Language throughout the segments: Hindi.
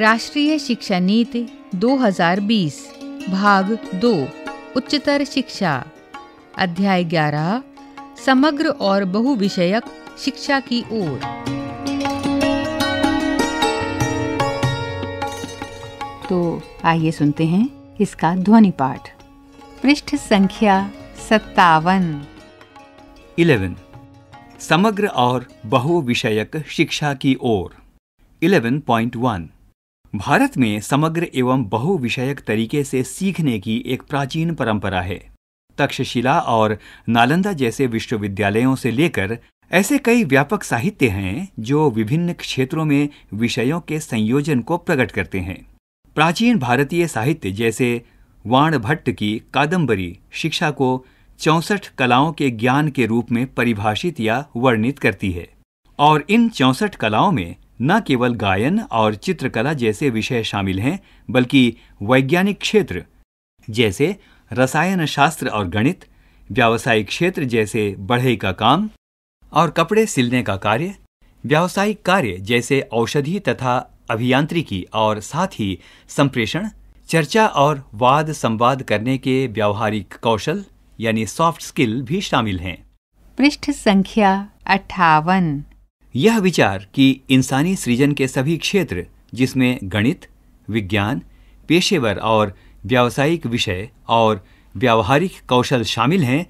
राष्ट्रीय शिक्षा नीति 2020 भाग 2 उच्चतर शिक्षा अध्याय 11 समग्र और बहुविषयक शिक्षा की ओर तो आइए सुनते हैं इसका ध्वनि पाठ पृष्ठ संख्या सत्तावन इलेवन समग्र और बहुविषयक शिक्षा की ओर 11.1 भारत में समग्र एवं बहुविषयक तरीके से सीखने की एक प्राचीन परंपरा है तक्षशिला और नालंदा जैसे विश्वविद्यालयों से लेकर ऐसे कई व्यापक साहित्य हैं जो विभिन्न क्षेत्रों में विषयों के संयोजन को प्रकट करते हैं प्राचीन भारतीय साहित्य जैसे वाण भट्ट की कादंबरी शिक्षा को चौसठ कलाओं के ज्ञान के रूप में परिभाषित या वर्णित करती है और इन चौसठ कलाओं में न केवल गायन और चित्रकला जैसे विषय शामिल हैं बल्कि वैज्ञानिक क्षेत्र जैसे रसायन शास्त्र और गणित व्यावसायिक क्षेत्र जैसे बढ़ई का काम और कपड़े सिलने का कार्य व्यावसायिक कार्य जैसे औषधि तथा अभियांत्रिकी और साथ ही संप्रेषण चर्चा और वाद संवाद करने के व्यावहारिक कौशल यानी सॉफ्ट स्किल भी शामिल हैं पृष्ठ संख्या अठावन यह विचार कि इंसानी सृजन के सभी क्षेत्र जिसमें गणित विज्ञान पेशेवर और व्यावसायिक विषय और व्यावहारिक कौशल शामिल हैं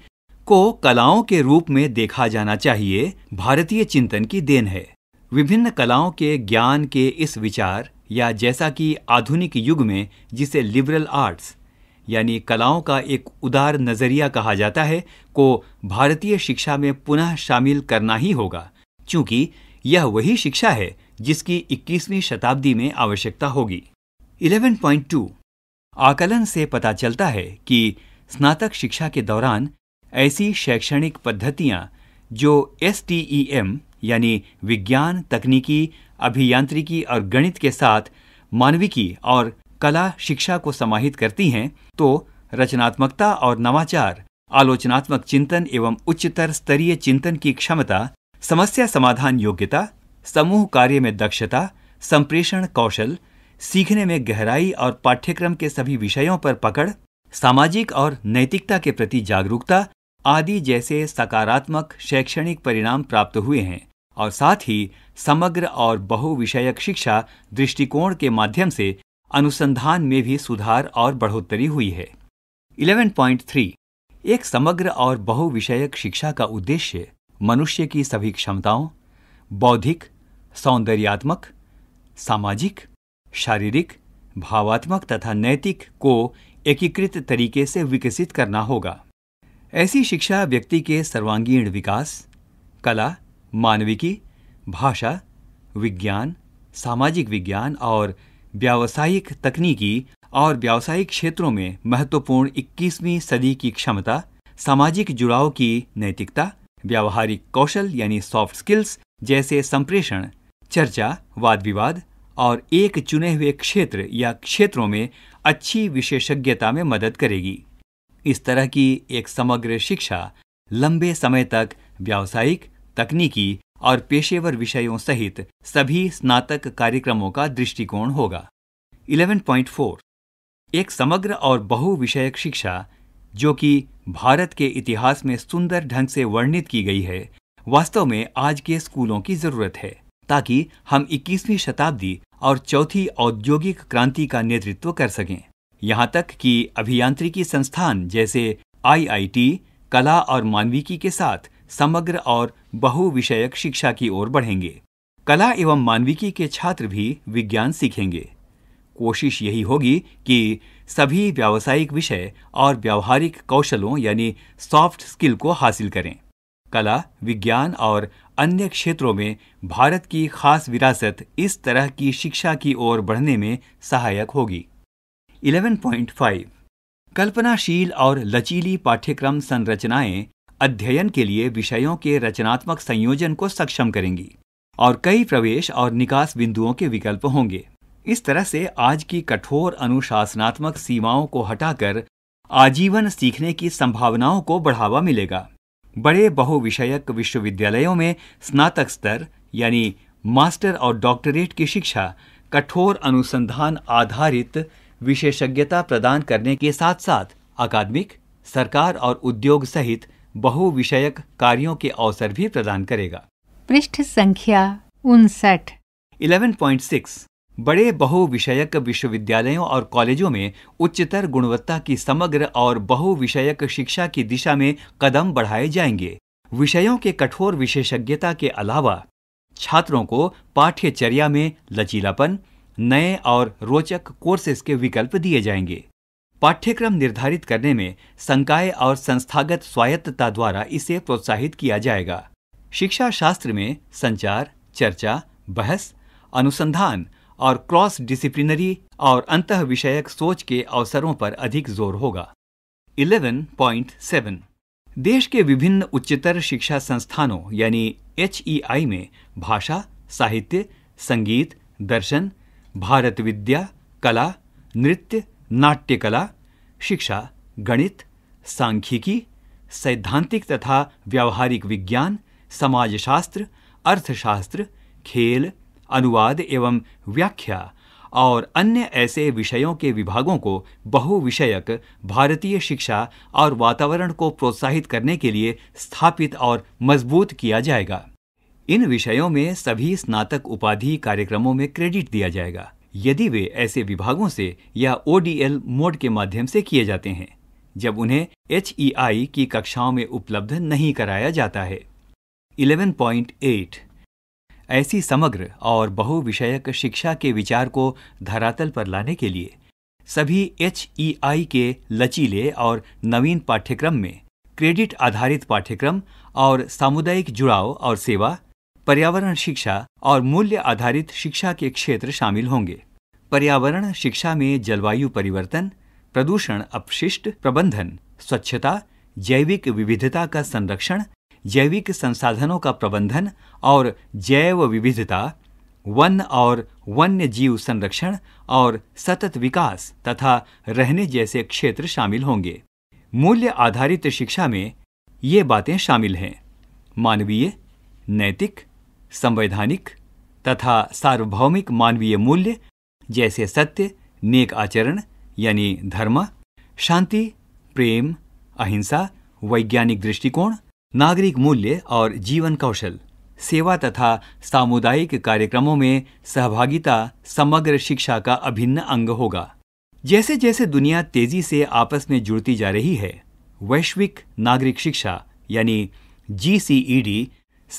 को कलाओं के रूप में देखा जाना चाहिए भारतीय चिंतन की देन है विभिन्न कलाओं के ज्ञान के इस विचार या जैसा कि आधुनिक युग में जिसे लिबरल आर्ट्स यानी कलाओं का एक उदार नज़रिया कहा जाता है को भारतीय शिक्षा में पुनः शामिल करना ही होगा क्योंकि यह वही शिक्षा है जिसकी 21वीं शताब्दी में आवश्यकता होगी 11.2 आकलन से पता चलता है कि स्नातक शिक्षा के दौरान ऐसी शैक्षणिक पद्धतियां जो एस यानी विज्ञान तकनीकी अभियांत्रिकी और गणित के साथ मानविकी और कला शिक्षा को समाहित करती हैं तो रचनात्मकता और नवाचार आलोचनात्मक चिंतन एवं उच्चतर स्तरीय चिंतन की क्षमता समस्या समाधान योग्यता समूह कार्य में दक्षता संप्रेषण कौशल सीखने में गहराई और पाठ्यक्रम के सभी विषयों पर पकड़ सामाजिक और नैतिकता के प्रति जागरूकता आदि जैसे सकारात्मक शैक्षणिक परिणाम प्राप्त हुए हैं और साथ ही समग्र और बहुविषयक शिक्षा दृष्टिकोण के माध्यम से अनुसंधान में भी सुधार और बढ़ोतरी हुई है 11.3 एक समग्र और बहुविषयक शिक्षा का उद्देश्य मनुष्य की सभी क्षमताओं बौद्धिक सौंदर्यात्मक सामाजिक शारीरिक भावात्मक तथा नैतिक को एकीकृत तरीके से विकसित करना होगा ऐसी शिक्षा व्यक्ति के सर्वांगीण विकास कला मानविकी भाषा विज्ञान सामाजिक विज्ञान और व्यावसायिक तकनीकी और व्यावसायिक क्षेत्रों में महत्वपूर्ण 21वीं सदी की क्षमता सामाजिक जुड़ाव की नैतिकता व्यावहारिक कौशल यानी सॉफ्ट स्किल्स जैसे संप्रेषण चर्चा वाद विवाद और एक चुने हुए क्षेत्र या क्षेत्रों में अच्छी विशेषज्ञता में मदद करेगी इस तरह की एक समग्र शिक्षा लंबे समय तक व्यावसायिक तकनीकी और पेशेवर विषयों सहित सभी स्नातक कार्यक्रमों का दृष्टिकोण होगा 11.4 एक समग्र और बहुविषयक शिक्षा जो कि भारत के इतिहास में सुंदर ढंग से वर्णित की गई है वास्तव में आज के स्कूलों की जरूरत है ताकि हम 21वीं शताब्दी और चौथी औद्योगिक क्रांति का नेतृत्व कर सकें यहाँ तक कि अभियांत्रिकी संस्थान जैसे आईआईटी, कला और मानविकी के साथ समग्र और बहुविषयक शिक्षा की ओर बढ़ेंगे कला एवं मानविकी के छात्र भी विज्ञान सीखेंगे कोशिश यही होगी कि सभी व्यावसायिक विषय और व्यावहारिक कौशलों यानी सॉफ्ट स्किल को हासिल करें कला विज्ञान और अन्य क्षेत्रों में भारत की खास विरासत इस तरह की शिक्षा की ओर बढ़ने में सहायक होगी 11.5 कल्पनाशील और लचीली पाठ्यक्रम संरचनाएं अध्ययन के लिए विषयों के रचनात्मक संयोजन को सक्षम करेंगी और कई प्रवेश और निकास बिंदुओं के विकल्प होंगे इस तरह से आज की कठोर अनुशासनात्मक सीमाओं को हटाकर आजीवन सीखने की संभावनाओं को बढ़ावा मिलेगा बड़े बहुविषयक विश्वविद्यालयों में स्नातक स्तर यानी मास्टर और डॉक्टरेट की शिक्षा कठोर अनुसंधान आधारित विशेषज्ञता प्रदान करने के साथ साथ अकादमिक सरकार और उद्योग सहित बहुविषयक कार्यों के अवसर भी प्रदान करेगा पृष्ठ संख्या उनसठ इलेवन पॉइंट सिक्स बड़े बहुविषयक विश्वविद्यालयों और कॉलेजों में उच्चतर गुणवत्ता की समग्र और बहुविषयक शिक्षा की दिशा में कदम बढ़ाए जाएंगे विषयों के कठोर विशेषज्ञता के अलावा छात्रों को पाठ्यचर्या में लचीलापन नए और रोचक कोर्सेज के विकल्प दिए जाएंगे पाठ्यक्रम निर्धारित करने में संकाय और संस्थागत स्वायत्तता द्वारा इसे प्रोत्साहित किया जाएगा शिक्षा शास्त्र में संचार चर्चा बहस अनुसंधान और क्रॉस डिसिप्लिनरी और अंत विषयक सोच के अवसरों पर अधिक जोर होगा 11.7 देश के विभिन्न उच्चतर शिक्षा संस्थानों यानी एच में भाषा साहित्य संगीत दर्शन भारत विद्या कला नृत्य नाट्य कला शिक्षा गणित सांख्यिकी सैद्धांतिक तथा व्यावहारिक विज्ञान समाजशास्त्र अर्थशास्त्र खेल अनुवाद एवं व्याख्या और अन्य ऐसे विषयों के विभागों को बहुविषयक भारतीय शिक्षा और वातावरण को प्रोत्साहित करने के लिए स्थापित और मजबूत किया जाएगा इन विषयों में सभी स्नातक उपाधि कार्यक्रमों में क्रेडिट दिया जाएगा यदि वे ऐसे विभागों से या ओ मोड के माध्यम से किए जाते हैं जब उन्हें एच e की कक्षाओं में उपलब्ध नहीं कराया जाता है एट ऐसी समग्र और बहुविषयक शिक्षा के विचार को धरातल पर लाने के लिए सभी एच ई आई के लचीले और नवीन पाठ्यक्रम में क्रेडिट आधारित पाठ्यक्रम और सामुदायिक जुड़ाव और सेवा पर्यावरण शिक्षा और मूल्य आधारित शिक्षा के क्षेत्र शामिल होंगे पर्यावरण शिक्षा में जलवायु परिवर्तन प्रदूषण अपशिष्ट प्रबंधन स्वच्छता जैविक विविधता का संरक्षण जैविक संसाधनों का प्रबंधन और जैव विविधता वन और वन्य जीव संरक्षण और सतत विकास तथा रहने जैसे क्षेत्र शामिल होंगे मूल्य आधारित शिक्षा में ये बातें शामिल हैं मानवीय नैतिक संवैधानिक तथा सार्वभौमिक मानवीय मूल्य जैसे सत्य नेक आचरण यानी धर्म शांति प्रेम अहिंसा वैज्ञानिक दृष्टिकोण नागरिक मूल्य और जीवन कौशल सेवा तथा सामुदायिक कार्यक्रमों में सहभागिता समग्र शिक्षा का अभिन्न अंग होगा जैसे जैसे दुनिया तेजी से आपस में जुड़ती जा रही है वैश्विक नागरिक शिक्षा यानी जी e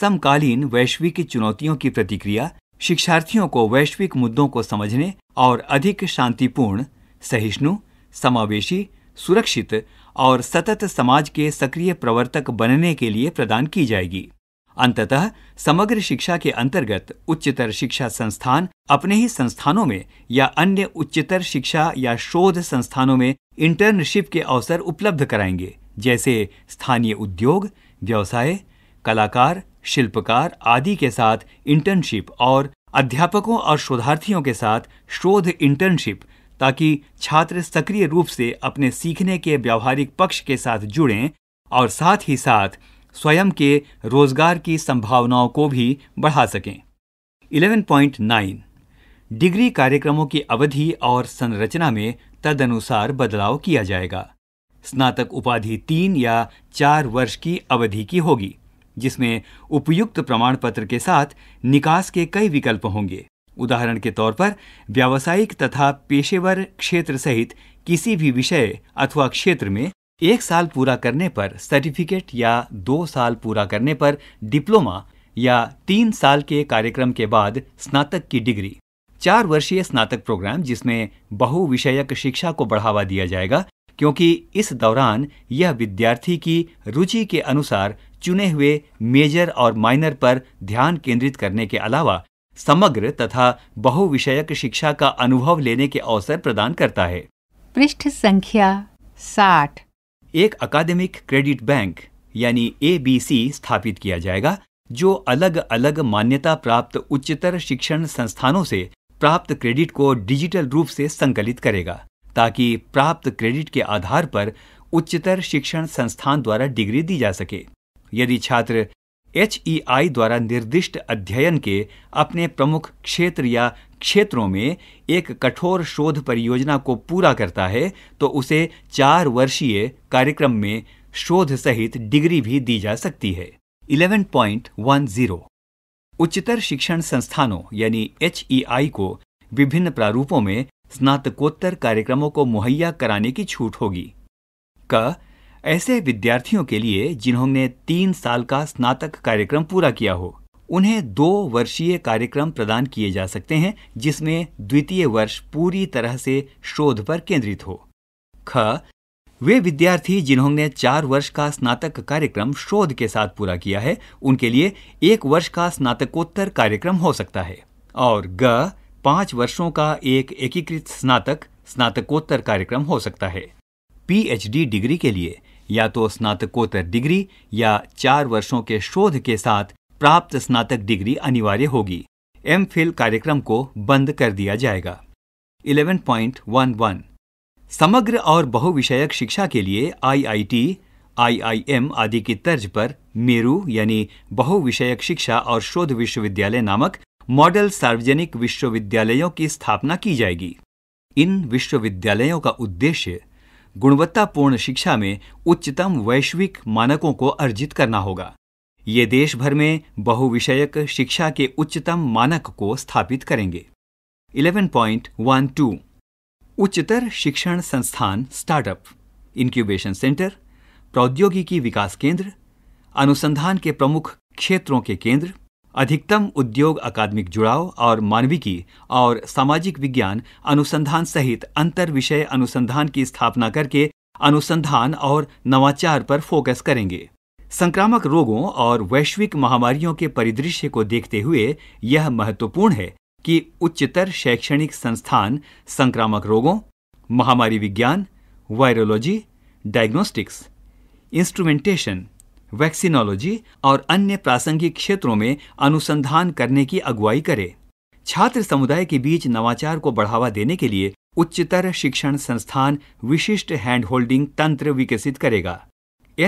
समकालीन वैश्विक चुनौतियों की प्रतिक्रिया शिक्षार्थियों को वैश्विक मुद्दों को समझने और अधिक शांतिपूर्ण सहिष्णु समावेशी सुरक्षित और सतत समाज के सक्रिय प्रवर्तक बनने के लिए प्रदान की जाएगी अंततः समग्र शिक्षा के अंतर्गत उच्चतर शिक्षा संस्थान अपने ही संस्थानों में या अन्य उच्चतर शिक्षा या शोध संस्थानों में इंटर्नशिप के अवसर उपलब्ध कराएंगे जैसे स्थानीय उद्योग व्यवसाय कलाकार शिल्पकार आदि के साथ इंटर्नशिप और अध्यापकों और शोधार्थियों के साथ शोध इंटर्नशिप ताकि छात्र सक्रिय रूप से अपने सीखने के व्यावहारिक पक्ष के साथ जुड़ें और साथ ही साथ स्वयं के रोजगार की संभावनाओं को भी बढ़ा सकें 11.9 डिग्री कार्यक्रमों की अवधि और संरचना में तदनुसार बदलाव किया जाएगा स्नातक उपाधि तीन या चार वर्ष की अवधि की होगी जिसमें उपयुक्त प्रमाण पत्र के साथ निकास के कई विकल्प होंगे उदाहरण के तौर पर व्यावसायिक तथा पेशेवर क्षेत्र सहित किसी भी विषय अथवा क्षेत्र में एक साल पूरा करने पर सर्टिफिकेट या दो साल पूरा करने पर डिप्लोमा या तीन साल के कार्यक्रम के बाद स्नातक की डिग्री चार वर्षीय स्नातक प्रोग्राम जिसमें बहुविषयक शिक्षा को बढ़ावा दिया जाएगा क्योंकि इस दौरान यह विद्यार्थी की रुचि के अनुसार चुने हुए मेजर और माइनर पर ध्यान केंद्रित करने के अलावा समग्र तथा बहुविषयक शिक्षा का अनुभव लेने के अवसर प्रदान करता है पृष्ठ संख्या साठ एक अकादमिक क्रेडिट बैंक यानी ए स्थापित किया जाएगा जो अलग अलग मान्यता प्राप्त उच्चतर शिक्षण संस्थानों से प्राप्त क्रेडिट को डिजिटल रूप से संकलित करेगा ताकि प्राप्त क्रेडिट के आधार पर उच्चतर शिक्षण संस्थान द्वारा डिग्री दी जा सके यदि छात्र एच ई आई द्वारा निर्दिष्ट अध्ययन के अपने प्रमुख क्षेत्र या क्षेत्रों में एक कठोर शोध परियोजना को पूरा करता है तो उसे चार वर्षीय कार्यक्रम में शोध सहित डिग्री भी दी जा सकती है 11.10 उच्चतर शिक्षण संस्थानों यानी एच ई आई को विभिन्न प्रारूपों में स्नातकोत्तर कार्यक्रमों को मुहैया कराने की छूट होगी क ऐसे विद्यार्थियों के लिए जिन्होंने तीन साल का स्नातक कार्यक्रम पूरा किया हो उन्हें दो वर्षीय कार्यक्रम प्रदान किए जा सकते हैं जिसमें द्वितीय वर्ष पूरी तरह से शोध पर केंद्रित हो ख वे विद्यार्थी जिन्होंने चार वर्ष का स्नातक कार्यक्रम शोध के साथ पूरा किया है उनके लिए एक वर्ष का स्नातकोत्तर कार्यक्रम हो सकता है और ग पांच वर्षों का एक एकीकृत स्नातक स्नातकोत्तर कार्यक्रम हो सकता है पीएचडी डिग्री के लिए या तो स्नातकोत्तर डिग्री या चार वर्षों के शोध के साथ प्राप्त स्नातक डिग्री अनिवार्य होगी एम फिल कार्यक्रम को बंद कर दिया जाएगा 11.11 समग्र और बहुविषयक शिक्षा के लिए आईआईटी, आईआईएम आदि की तर्ज पर मेरू यानी बहुविषयक शिक्षा और शोध विश्वविद्यालय नामक मॉडल सार्वजनिक विश्वविद्यालयों की स्थापना की जाएगी इन विश्वविद्यालयों का उद्देश्य गुणवत्तापूर्ण शिक्षा में उच्चतम वैश्विक मानकों को अर्जित करना होगा ये देश भर में बहुविषयक शिक्षा के उच्चतम मानक को स्थापित करेंगे 11.12 उच्चतर शिक्षण संस्थान स्टार्टअप इंक्यूबेशन सेंटर प्रौद्योगिकी विकास केंद्र अनुसंधान के प्रमुख क्षेत्रों के केंद्र अधिकतम उद्योग अकादमिक जुड़ाव और मानविकी और सामाजिक विज्ञान अनुसंधान सहित अंतर विषय अनुसंधान की स्थापना करके अनुसंधान और नवाचार पर फोकस करेंगे संक्रामक रोगों और वैश्विक महामारियों के परिदृश्य को देखते हुए यह महत्वपूर्ण है कि उच्चतर शैक्षणिक संस्थान संक्रामक रोगों महामारी विज्ञान वायरोलॉजी डायग्नोस्टिक्स इंस्ट्रूमेंटेशन वैक्सीनोलॉजी और अन्य प्रासंगिक क्षेत्रों में अनुसंधान करने की अगुवाई करे छात्र समुदाय के बीच नवाचार को बढ़ावा देने के लिए उच्चतर शिक्षण संस्थान विशिष्ट हैंड होल्डिंग तंत्र विकसित करेगा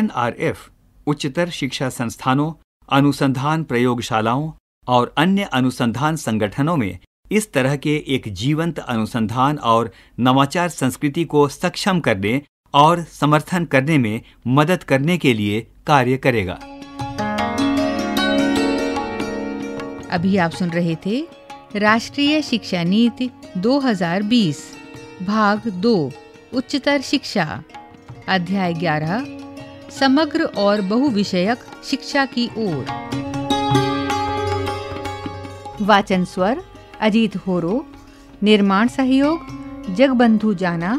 एनआरएफ उच्चतर शिक्षा संस्थानों अनुसंधान प्रयोगशालाओं और अन्य अनुसंधान संगठनों में इस तरह के एक जीवंत अनुसंधान और नवाचार संस्कृति को सक्षम करने और समर्थन करने में मदद करने के लिए कार्य करेगा अभी आप सुन रहे थे राष्ट्रीय शिक्षा नीति 2020 भाग 2 उच्चतर शिक्षा अध्याय 11 समग्र और बहुविषयक शिक्षा की ओर वाचन स्वर अजीत होरो निर्माण सहयोग जगबंधु जाना